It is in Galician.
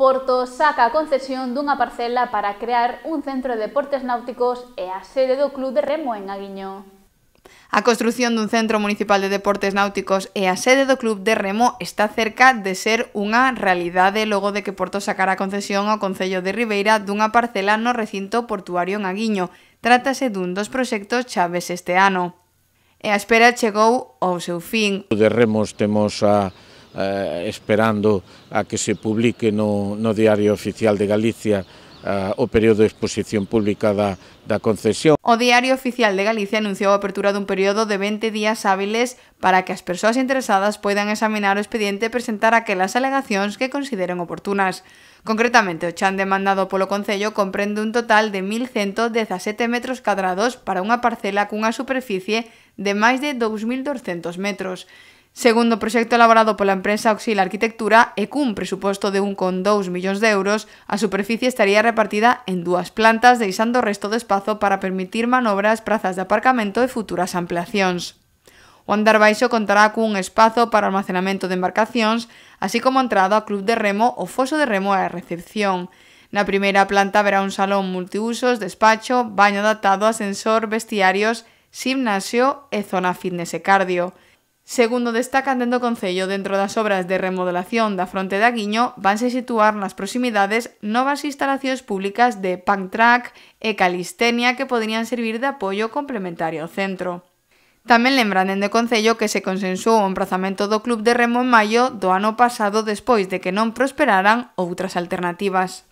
Porto saca a concesión dunha parcela para crear un centro de deportes náuticos e a sede do Club de Remo en Aguiño. A construción dun centro municipal de deportes náuticos e a sede do Club de Remo está cerca de ser unha realidade logo de que Porto sacara a concesión ao Concello de Ribeira dunha parcela no recinto portuario en Aguiño. Trátase dun dos proxectos chaves este ano. E a espera chegou ao seu fin. De Remos temos a eh, esperando a que se publique no, no Diario Oficial de Galicia eh, o período de exposición pública da, da concesión. O Diario Oficial de Galicia anunciou a apertura dun período de 20 días hábiles para que as persoas interesadas poidan examinar o expediente e presentar aquelas alegacións que consideren oportunas. Concretamente, o chan demandado polo Concello comprende un total de 1.117 metros cadrados para unha parcela cunha superficie de máis de 2.200 metros. Segundo proxecto elaborado pola empresa Auxil Arquitectura e cun presuposto de 1,2 millóns de euros, a superficie estaría repartida en dúas plantas deixando o resto de espazo para permitir manobras, prazas de aparcamento e futuras ampliacións. O andar baixo contará cun espazo para almacenamento de embarcacións, así como entrada ao club de remo, o foso de remo e a recepción. Na primeira planta verá un salón multiusos, despacho, baño adaptado, ascensor, vestiarios, gimnasio e zona fitness e cardio. Segundo destacan dentro do Concello, dentro das obras de remodelación da fronte da Guiño, vanse situar nas proximidades novas instalacións públicas de Pantrac e Calistenia que poderían servir de apoio complementario ao centro. Tamén lembran dende o Concello que se consensuou o emprazamento do Club de Remo en maio do ano pasado despois de que non prosperaran outras alternativas.